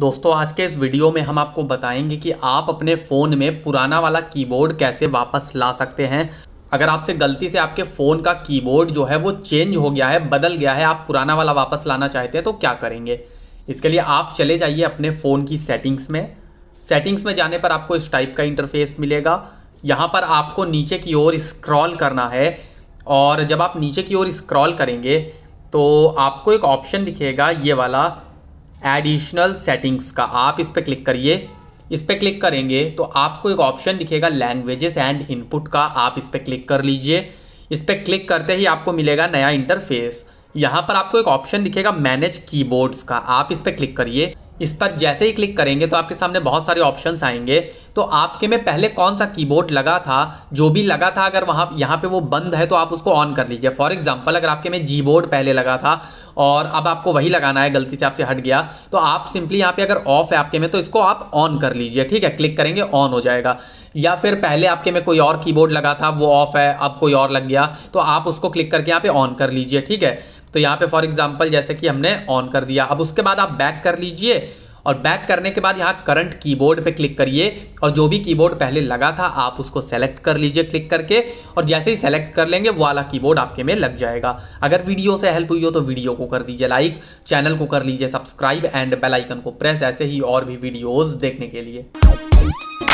दोस्तों आज के इस वीडियो में हम आपको बताएंगे कि आप अपने फ़ोन में पुराना वाला कीबोर्ड कैसे वापस ला सकते हैं अगर आपसे गलती से आपके फ़ोन का कीबोर्ड जो है वो चेंज हो गया है बदल गया है आप पुराना वाला वापस लाना चाहते हैं तो क्या करेंगे इसके लिए आप चले जाइए अपने फ़ोन की सेटिंग्स में सेटिंग्स में जाने पर आपको इस टाइप का इंटरफेस मिलेगा यहाँ पर आपको नीचे की ओर स्क्रॉल करना है और जब आप नीचे की ओर स्क्रॉल करेंगे तो आपको एक ऑप्शन दिखेगा ये वाला एडिशनल सेटिंग्स का आप इस पर क्लिक करिए इस पर क्लिक करेंगे तो आपको एक ऑप्शन दिखेगा लैंग्वेजेस एंड इनपुट का आप इस पर क्लिक कर लीजिए इस पर क्लिक करते ही आपको मिलेगा नया इंटरफेस यहाँ पर आपको एक ऑप्शन दिखेगा मैनेज कीबोर्ड्स का आप इस पर क्लिक करिए इस पर जैसे ही क्लिक करेंगे तो आपके सामने बहुत सारे ऑप्शंस आएंगे तो आपके में पहले कौन सा कीबोर्ड लगा था जो भी लगा था अगर वहाँ यहाँ पे वो बंद है तो आप उसको ऑन कर लीजिए फॉर एग्जांपल अगर आपके में जी बोर्ड पहले लगा था और अब आपको वही लगाना है गलती से आपसे हट गया तो आप सिंपली यहाँ पे अगर ऑफ है आपके में तो इसको आप ऑन कर लीजिए ठीक है क्लिक करेंगे ऑन हो जाएगा या फिर पहले आपके में कोई और कीबोर्ड लगा था वो ऑफ है अब कोई और लग गया तो आप उसको क्लिक करके यहाँ पे ऑन कर लीजिए ठीक है तो यहाँ पे फॉर एग्जाम्पल जैसे कि हमने ऑन कर दिया अब उसके बाद आप बैक कर लीजिए और बैक करने के बाद यहाँ करंट कीबोर्ड पे क्लिक करिए और जो भी कीबोर्ड पहले लगा था आप उसको सेलेक्ट कर लीजिए क्लिक करके और जैसे ही सेलेक्ट कर लेंगे वाला कीबोर्ड आपके में लग जाएगा अगर वीडियो से हेल्प हुई हो तो वीडियो को कर दीजिए लाइक चैनल को कर लीजिए सब्सक्राइब एंड बेलाइकन को प्रेस ऐसे ही और भी वीडियोज़ देखने के लिए